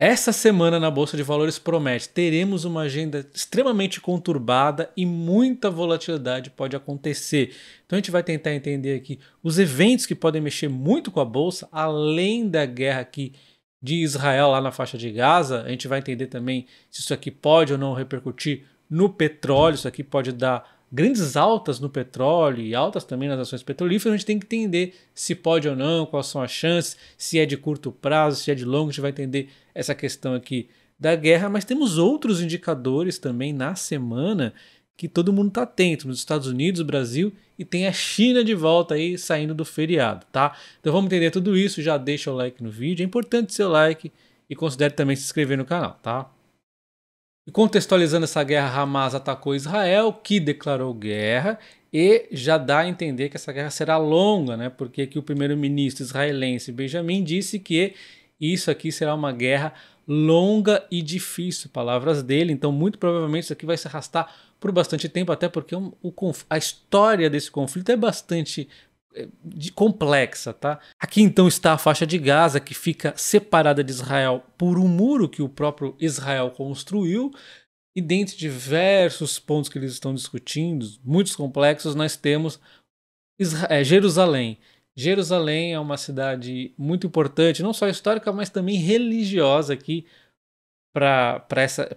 Essa semana na Bolsa de Valores promete, teremos uma agenda extremamente conturbada e muita volatilidade pode acontecer. Então a gente vai tentar entender aqui os eventos que podem mexer muito com a Bolsa, além da guerra aqui de Israel lá na faixa de Gaza. A gente vai entender também se isso aqui pode ou não repercutir no petróleo, isso aqui pode dar grandes altas no petróleo e altas também nas ações petrolíferas, a gente tem que entender se pode ou não, quais são as chances, se é de curto prazo, se é de longo, a gente vai entender essa questão aqui da guerra, mas temos outros indicadores também na semana que todo mundo está atento, nos Estados Unidos, Brasil e tem a China de volta aí saindo do feriado, tá? Então vamos entender tudo isso, já deixa o like no vídeo, é importante seu like e considere também se inscrever no canal, tá? E contextualizando essa guerra, Hamas atacou Israel, que declarou guerra, e já dá a entender que essa guerra será longa, né? Porque aqui o primeiro-ministro israelense Benjamin disse que isso aqui será uma guerra longa e difícil, palavras dele. Então, muito provavelmente isso aqui vai se arrastar por bastante tempo, até porque o, o, a história desse conflito é bastante de complexa, tá? Aqui então está a faixa de Gaza, que fica separada de Israel por um muro que o próprio Israel construiu. E dentre diversos pontos que eles estão discutindo, muitos complexos, nós temos Israel, é, Jerusalém. Jerusalém é uma cidade muito importante, não só histórica, mas também religiosa aqui para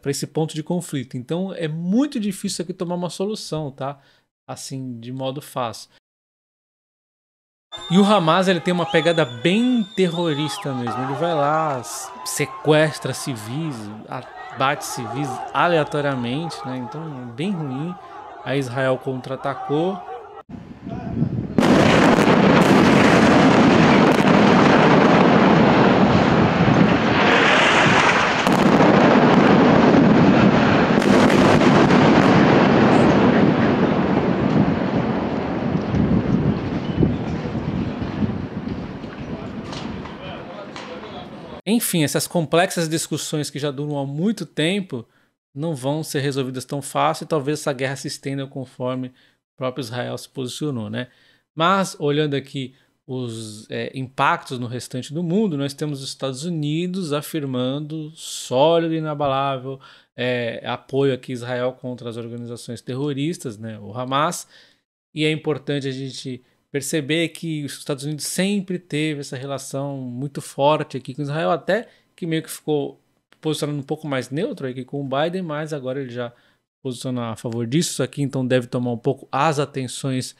esse ponto de conflito. Então é muito difícil aqui tomar uma solução, tá? Assim, de modo fácil. E o Hamas ele tem uma pegada bem terrorista mesmo. Ele vai lá, sequestra civis, bate civis aleatoriamente, né? Então é bem ruim. A Israel contra-atacou Enfim, essas complexas discussões que já duram há muito tempo não vão ser resolvidas tão fácil e talvez essa guerra se estenda conforme o próprio Israel se posicionou, né? Mas, olhando aqui os é, impactos no restante do mundo, nós temos os Estados Unidos afirmando sólido e inabalável é, apoio aqui a Israel contra as organizações terroristas, né, o Hamas, e é importante a gente perceber que os Estados Unidos sempre teve essa relação muito forte aqui com Israel, até que meio que ficou posicionando um pouco mais neutro aqui com o Biden, mas agora ele já posiciona a favor disso aqui, então deve tomar um pouco as atenções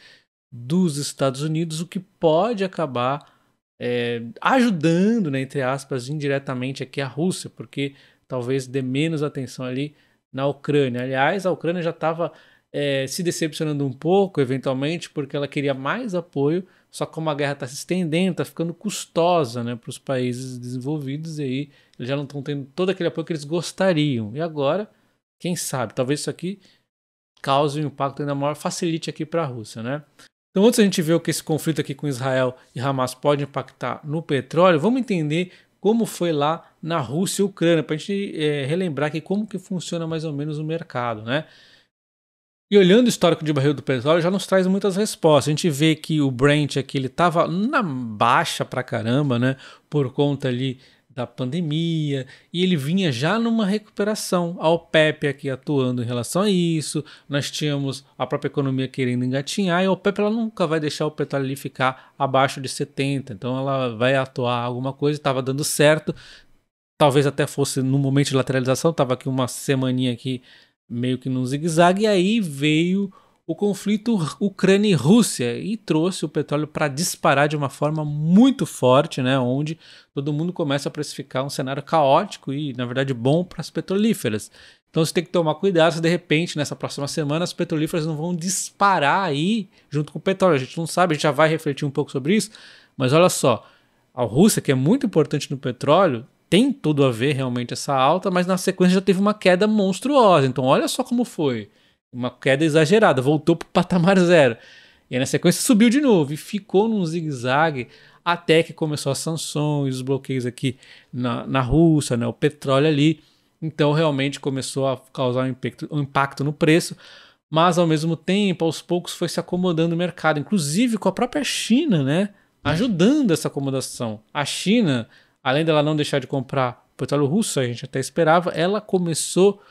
dos Estados Unidos, o que pode acabar é, ajudando, né, entre aspas, indiretamente aqui a Rússia, porque talvez dê menos atenção ali na Ucrânia. Aliás, a Ucrânia já estava é, se decepcionando um pouco, eventualmente, porque ela queria mais apoio, só que como a guerra está se estendendo, está ficando custosa né, para os países desenvolvidos, e aí eles já não estão tendo todo aquele apoio que eles gostariam. E agora, quem sabe, talvez isso aqui cause um impacto ainda maior, facilite aqui para a Rússia. Né? Então, antes a gente ver o que esse conflito aqui com Israel e Hamas pode impactar no petróleo, vamos entender como foi lá na Rússia e Ucrânia, para a gente é, relembrar aqui como que funciona mais ou menos o mercado. Né? E olhando o histórico de barril do petróleo, já nos traz muitas respostas. A gente vê que o Brent aqui ele estava na baixa pra caramba, né? Por conta ali da pandemia, e ele vinha já numa recuperação. A OPEP aqui atuando em relação a isso, nós tínhamos a própria economia querendo engatinhar, e a OPEP ela nunca vai deixar o petróleo ali ficar abaixo de 70, então ela vai atuar alguma coisa, estava dando certo, talvez até fosse no momento de lateralização, estava aqui uma semaninha aqui meio que num zigue-zague, e aí veio o conflito Ucrânia Rússia e trouxe o petróleo para disparar de uma forma muito forte, né, onde todo mundo começa a precificar um cenário caótico e, na verdade, bom para as petrolíferas. Então você tem que tomar cuidado se de repente, nessa próxima semana, as petrolíferas não vão disparar aí junto com o petróleo. A gente não sabe, a gente já vai refletir um pouco sobre isso, mas olha só, a Rússia, que é muito importante no petróleo, tem tudo a ver realmente essa alta, mas na sequência já teve uma queda monstruosa. Então olha só como foi. Uma queda exagerada, voltou para o patamar zero. E aí, na sequência subiu de novo e ficou num zigue-zague até que começou as sanções, os bloqueios aqui na, na Rússia, né, o petróleo ali. Então realmente começou a causar um impacto, um impacto no preço, mas ao mesmo tempo, aos poucos foi se acomodando o mercado, inclusive com a própria China, né, ajudando essa acomodação. A China além dela não deixar de comprar petróleo russo, a gente até esperava, ela começou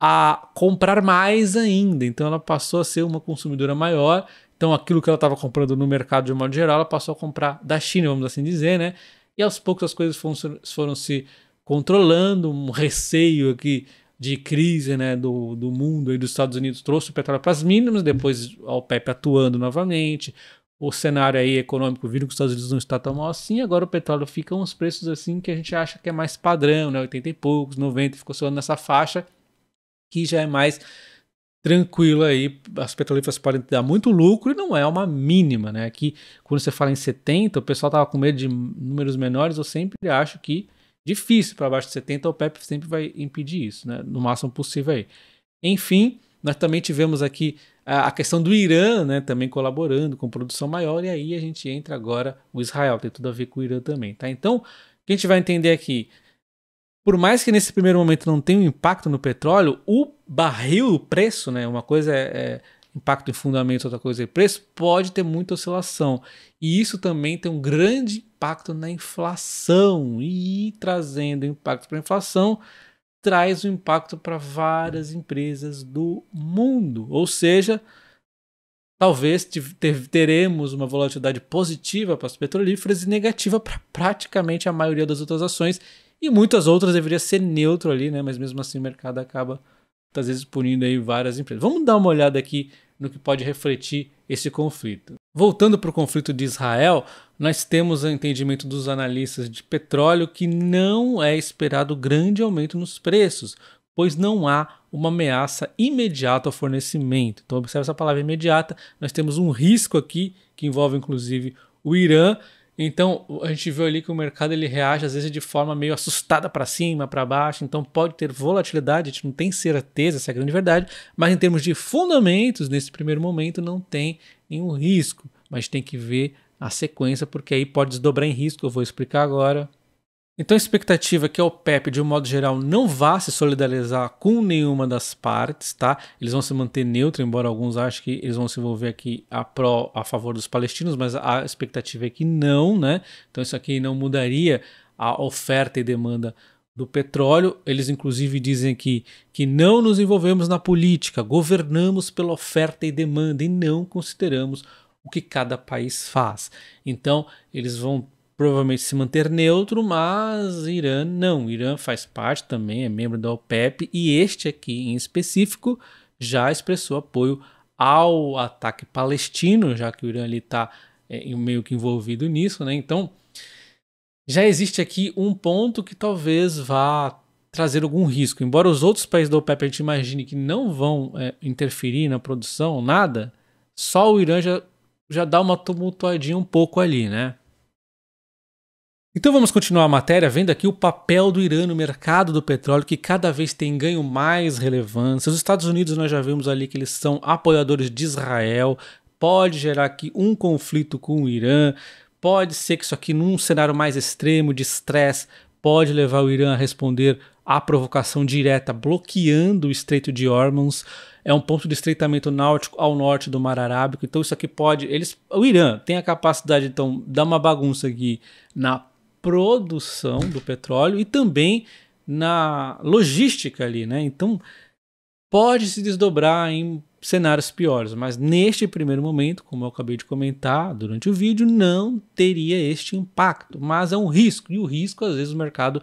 a comprar mais ainda. Então ela passou a ser uma consumidora maior. Então aquilo que ela estava comprando no mercado de modo geral, ela passou a comprar da China, vamos assim dizer, né? E aos poucos as coisas foram, foram se controlando, um receio aqui de crise né, do, do mundo e dos Estados Unidos trouxe o petróleo para as mínimas, depois a OPEP atuando novamente, o cenário aí econômico vindo que os Estados Unidos não está tão mal assim, agora o petróleo fica uns preços assim que a gente acha que é mais padrão, né? 80 e poucos, 90, ficou soando nessa faixa, que já é mais tranquila aí, as petrolíferas podem dar muito lucro e não é uma mínima, né? Aqui, quando você fala em 70, o pessoal tava com medo de números menores, eu sempre acho que difícil para baixo de 70, o PEP sempre vai impedir isso, né? No máximo possível aí. Enfim, nós também tivemos aqui a, a questão do Irã, né, também colaborando com produção maior, e aí a gente entra agora o Israel, tem tudo a ver com o Irã também, tá? Então, o que a gente vai entender aqui? Por mais que nesse primeiro momento não tenha um impacto no petróleo, o barril, o preço, né, uma coisa é, é impacto em fundamento, outra coisa é preço, pode ter muita oscilação. E isso também tem um grande impacto na inflação. E trazendo impacto para a inflação, traz um impacto para várias empresas do mundo. Ou seja, talvez teremos uma volatilidade positiva para as petrolíferas e negativa para praticamente a maioria das outras ações. E muitas outras deveria ser neutro ali, né? Mas mesmo assim o mercado acaba, às vezes, punindo aí várias empresas. Vamos dar uma olhada aqui no que pode refletir esse conflito. Voltando para o conflito de Israel, nós temos o entendimento dos analistas de petróleo que não é esperado grande aumento nos preços, pois não há uma ameaça imediata ao fornecimento. Então, observe essa palavra imediata, nós temos um risco aqui que envolve inclusive o Irã então, a gente viu ali que o mercado ele reage às vezes de forma meio assustada para cima, para baixo, então pode ter volatilidade, a gente não tem certeza, essa é a grande verdade, mas em termos de fundamentos, nesse primeiro momento não tem nenhum risco, mas tem que ver a sequência, porque aí pode desdobrar em risco, eu vou explicar agora então a expectativa é que a OPEP, de um modo geral, não vá se solidarizar com nenhuma das partes, tá? Eles vão se manter neutro, embora alguns achem que eles vão se envolver aqui a, pró, a favor dos palestinos, mas a expectativa é que não, né? Então isso aqui não mudaria a oferta e demanda do petróleo. Eles inclusive dizem que, que não nos envolvemos na política, governamos pela oferta e demanda e não consideramos o que cada país faz. Então eles vão provavelmente se manter neutro, mas Irã não. Irã faz parte também, é membro da OPEP e este aqui em específico já expressou apoio ao ataque palestino, já que o Irã está é, meio que envolvido nisso, né? Então já existe aqui um ponto que talvez vá trazer algum risco. Embora os outros países da OPEP a gente imagine que não vão é, interferir na produção, nada, só o Irã já, já dá uma tumultuadinha um pouco ali, né? Então vamos continuar a matéria vendo aqui o papel do Irã no mercado do petróleo, que cada vez tem ganho mais relevância. Os Estados Unidos, nós já vimos ali que eles são apoiadores de Israel, pode gerar aqui um conflito com o Irã, pode ser que isso aqui, num cenário mais extremo de estresse, pode levar o Irã a responder à provocação direta, bloqueando o Estreito de Hormuz. É um ponto de estreitamento náutico ao norte do Mar Arábico. Então isso aqui pode, eles, o Irã tem a capacidade então de dar uma bagunça aqui na produção do petróleo e também na logística ali, né? Então pode se desdobrar em cenários piores, mas neste primeiro momento, como eu acabei de comentar durante o vídeo, não teria este impacto, mas é um risco, e o risco às vezes o mercado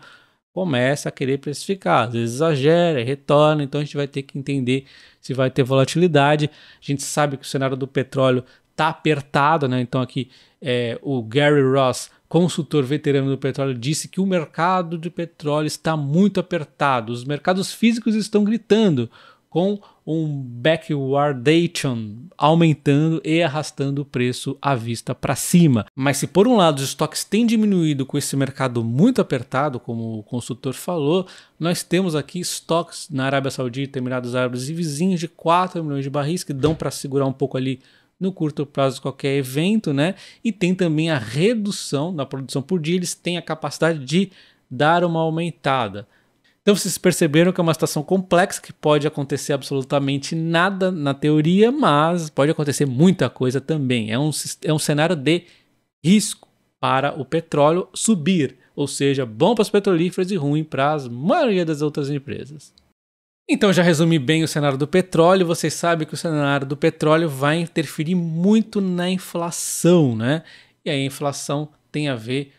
começa a querer precificar, às vezes exagera, retorna, então a gente vai ter que entender se vai ter volatilidade. A gente sabe que o cenário do petróleo está apertado, né? Então aqui é, o Gary Ross consultor veterano do petróleo, disse que o mercado de petróleo está muito apertado. Os mercados físicos estão gritando com um backwardation aumentando e arrastando o preço à vista para cima. Mas se por um lado os estoques têm diminuído com esse mercado muito apertado, como o consultor falou, nós temos aqui estoques na Arábia Saudita, Emirados Árabes e vizinhos de 4 milhões de barris que dão para segurar um pouco ali no curto prazo qualquer evento, né? E tem também a redução na produção por dia, eles têm a capacidade de dar uma aumentada. Então vocês perceberam que é uma situação complexa que pode acontecer absolutamente nada na teoria, mas pode acontecer muita coisa também. É um, é um cenário de risco para o petróleo subir, ou seja, bom para os petrolíferos e ruim para a maioria das outras empresas. Então, já resumi bem o cenário do petróleo. Vocês sabem que o cenário do petróleo vai interferir muito na inflação, né? E aí a inflação tem a ver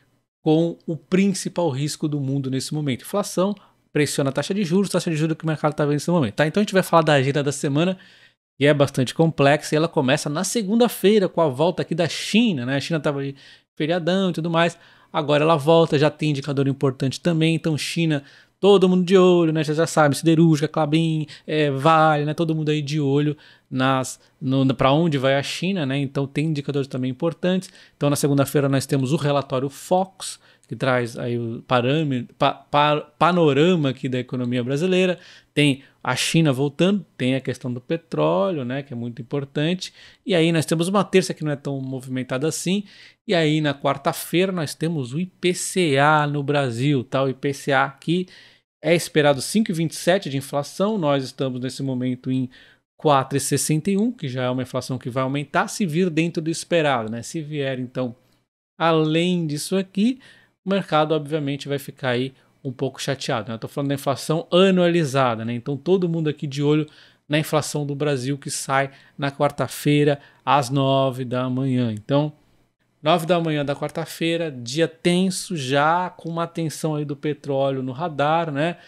com o principal risco do mundo nesse momento. Inflação pressiona a taxa de juros, taxa de juros que o mercado está vendo nesse momento. Tá? Então a gente vai falar da agenda da semana, que é bastante complexa, e ela começa na segunda-feira com a volta aqui da China, né? A China estava feriadão e tudo mais. Agora ela volta, já tem indicador importante também, então China todo mundo de olho, né? Você já sabe, siderúrgica, Clabin, é, Vale, né? Todo mundo aí de olho nas para onde vai a China, né? Então tem indicadores também importantes. Então na segunda-feira nós temos o relatório Fox, que traz aí o parâmetro, pa, pa, panorama aqui da economia brasileira. Tem a China voltando, tem a questão do petróleo, né, que é muito importante. E aí nós temos uma terça que não é tão movimentada assim. E aí na quarta-feira nós temos o IPCA no Brasil, tal tá? IPCA aqui é esperado 5,27 de inflação. Nós estamos nesse momento em 4,61, que já é uma inflação que vai aumentar se vir dentro do esperado, né? Se vier então além disso aqui, o mercado obviamente vai ficar aí um pouco chateado. Né? Estou falando da inflação anualizada, né? então todo mundo aqui de olho na inflação do Brasil que sai na quarta-feira às nove da manhã. Então, nove da manhã da quarta-feira, dia tenso já, com uma tensão aí do petróleo no radar, né?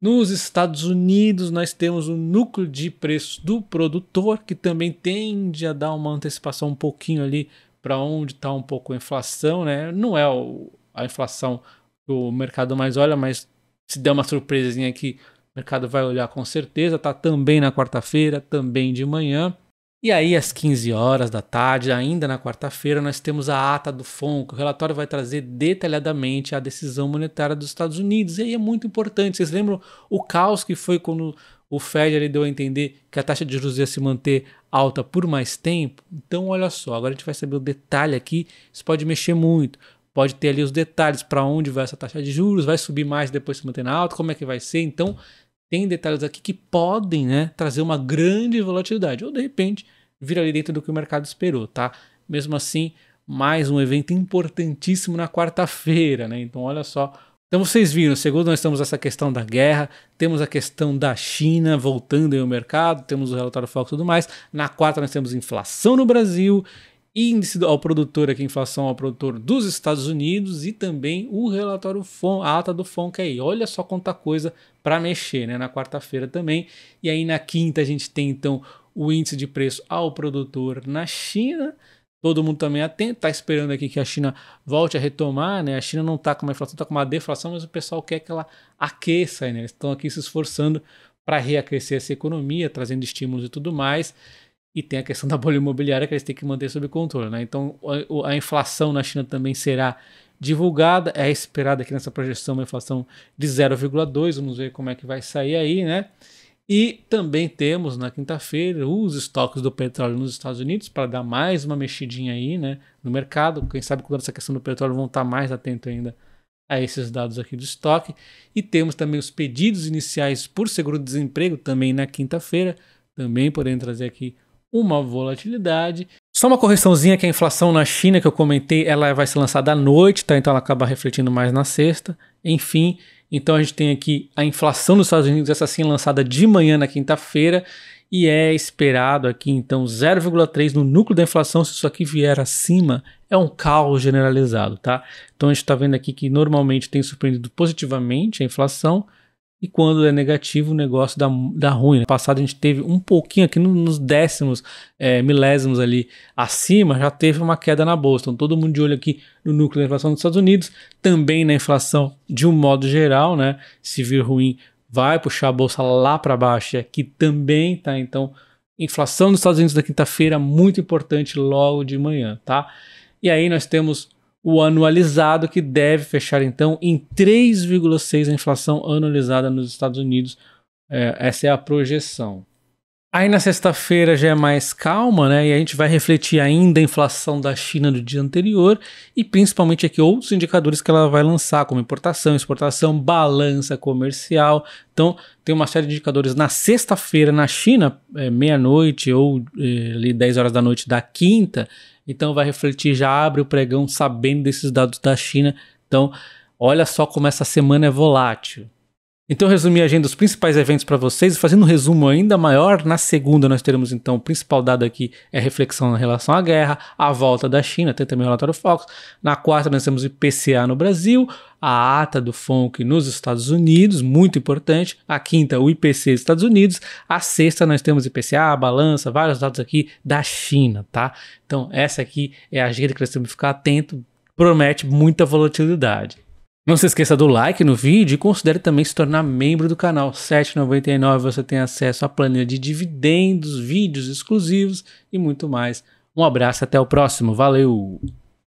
Nos Estados Unidos, nós temos o núcleo de preços do produtor, que também tende a dar uma antecipação um pouquinho ali para onde está um pouco a inflação, né? Não é o, a inflação que o mercado mais olha, mas se der uma surpresinha aqui, o mercado vai olhar com certeza. Tá também na quarta-feira, também de manhã. E aí, às 15 horas da tarde, ainda na quarta-feira, nós temos a ata do FONC. O relatório vai trazer detalhadamente a decisão monetária dos Estados Unidos. E aí é muito importante. Vocês lembram o caos que foi quando o Fed ele deu a entender que a taxa de juros ia se manter alta por mais tempo? Então, olha só, agora a gente vai saber o detalhe aqui. Isso pode mexer muito pode ter ali os detalhes para onde vai essa taxa de juros, vai subir mais depois se manter na alta, como é que vai ser. Então, tem detalhes aqui que podem né, trazer uma grande volatilidade, ou de repente vir ali dentro do que o mercado esperou, tá? Mesmo assim, mais um evento importantíssimo na quarta-feira, né? Então, olha só. Então, vocês viram, segundo nós temos essa questão da guerra, temos a questão da China voltando ao mercado, temos o relatório foco e tudo mais. Na quarta, nós temos inflação no Brasil índice ao produtor aqui, inflação ao produtor dos Estados Unidos e também o relatório FOM, a ata do FONC é aí. Olha só quanta coisa para mexer, né? Na quarta-feira também. E aí na quinta a gente tem então o índice de preço ao produtor na China. Todo mundo também atento, está esperando aqui que a China volte a retomar, né? A China não está com uma inflação, está com uma deflação, mas o pessoal quer que ela aqueça, né? Eles estão aqui se esforçando para reaquecer essa economia, trazendo estímulos e tudo mais e tem a questão da bolha imobiliária que eles têm que manter sob controle. Né? Então, a, a, inflação na China também será divulgada. É esperada aqui nessa projeção uma inflação de 0,2. Vamos ver como é que vai sair aí, né? E também temos na quinta-feira os estoques do petróleo nos Estados Unidos para dar mais uma mexidinha aí, né, no mercado. Quem sabe quando essa questão do petróleo vão estar mais atento ainda a esses dados aqui do estoque. E temos também os pedidos iniciais por seguro-desemprego também na quinta-feira, também podendo trazer aqui uma volatilidade. Só uma correçãozinha que a inflação na China que eu comentei, ela vai ser lançada à noite, tá? Então ela acaba refletindo mais na sexta. Enfim, então a gente tem aqui a inflação dos Estados Unidos, essa sim lançada de manhã na quinta-feira, e é esperado aqui então 0,3 no núcleo da inflação, se isso aqui vier acima, é um caos generalizado, tá? Então a gente está vendo aqui que normalmente tem surpreendido positivamente a inflação, e quando é negativo, o negócio dá, dá ruim. No né? passado a gente teve um pouquinho aqui nos décimos, é, milésimos ali acima, já teve uma queda na bolsa. Então todo mundo de olho aqui no núcleo da inflação dos Estados Unidos, também na inflação de um modo geral, né? Se vir ruim, vai puxar a bolsa lá para baixo e aqui também, tá? Então, inflação dos Estados Unidos da quinta-feira, muito importante logo de manhã, tá? E aí nós temos o anualizado, que deve fechar então em 3,6% a inflação anualizada nos Estados Unidos. É, essa é a projeção. Aí na sexta-feira já é mais calma, né? E a gente vai refletir ainda a inflação da China do dia anterior e principalmente aqui outros indicadores que ela vai lançar, como importação, exportação, balança comercial. Então, tem uma série de indicadores na sexta-feira na China, é, meia-noite ou é, ali 10 horas da noite da quinta, então vai refletir, já abre o pregão sabendo desses dados da China. Então, olha só como essa semana é volátil. Então, resumi a agenda dos principais eventos para vocês, fazendo um resumo ainda maior, na segunda nós teremos então o principal dado aqui é reflexão em relação à guerra, a volta da China, tem também o relatório Fox. Na quarta nós temos o IPCA no Brasil, a ata do FONC nos Estados Unidos, muito importante. A quinta, o IPC dos Estados Unidos. A sexta, nós temos IPCA, balança, vários dados aqui da China, tá? Então, essa aqui é a agenda que nós temos que ficar atento, promete muita volatilidade. Não se esqueça do like no vídeo e considere também se tornar membro do canal. R$ 7,99 você tem acesso à planilha de dividendos, vídeos exclusivos e muito mais. Um abraço, até o próximo. Valeu!